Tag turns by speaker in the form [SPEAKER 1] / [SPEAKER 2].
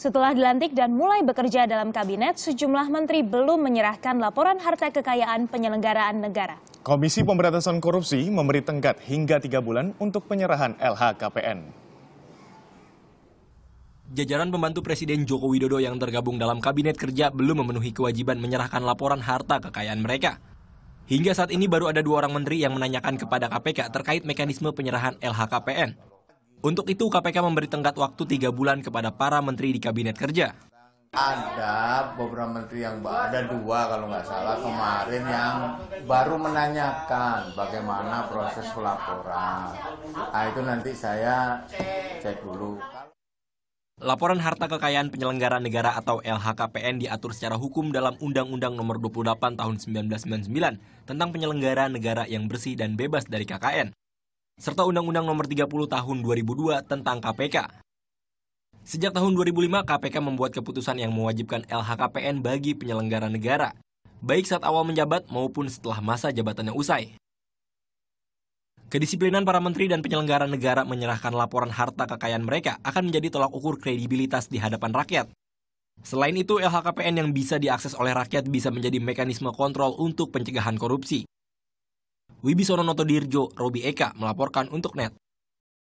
[SPEAKER 1] Setelah dilantik dan mulai bekerja dalam kabinet, sejumlah menteri belum menyerahkan laporan harta kekayaan penyelenggaraan negara.
[SPEAKER 2] Komisi Pemberantasan Korupsi memberi tenggat hingga tiga bulan untuk penyerahan LHKPN. Jajaran
[SPEAKER 3] pembantu Presiden Joko Widodo yang tergabung dalam Kabinet Kerja belum memenuhi kewajiban menyerahkan laporan harta kekayaan mereka. Hingga saat ini baru ada dua orang menteri yang menanyakan kepada KPK terkait mekanisme penyerahan LHKPN. Untuk itu, KPK memberi tenggat waktu tiga bulan kepada para menteri
[SPEAKER 4] di Kabinet Kerja. Ada beberapa menteri yang ada dua kalau nggak salah kemarin yang baru menanyakan bagaimana proses pelaporan. Nah, itu nanti saya cek dulu. Laporan harta
[SPEAKER 3] kekayaan penyelenggara negara atau LHKPN diatur secara hukum dalam Undang-Undang Nomor 28 Tahun 1999 tentang penyelenggara negara yang bersih dan bebas dari KKN serta Undang-Undang Nomor 30 Tahun 2002 tentang KPK. Sejak tahun 2005, KPK membuat keputusan yang mewajibkan LHKPN bagi penyelenggara negara, baik saat awal menjabat maupun setelah masa jabatannya usai. Kedisiplinan para menteri dan penyelenggara negara menyerahkan laporan harta kekayaan mereka akan menjadi tolak ukur kredibilitas di hadapan rakyat. Selain itu, LHKPN yang bisa diakses oleh rakyat bisa menjadi mekanisme kontrol untuk pencegahan korupsi. Wibisono Noto Dirjo, Robi Eka melaporkan untuk NET.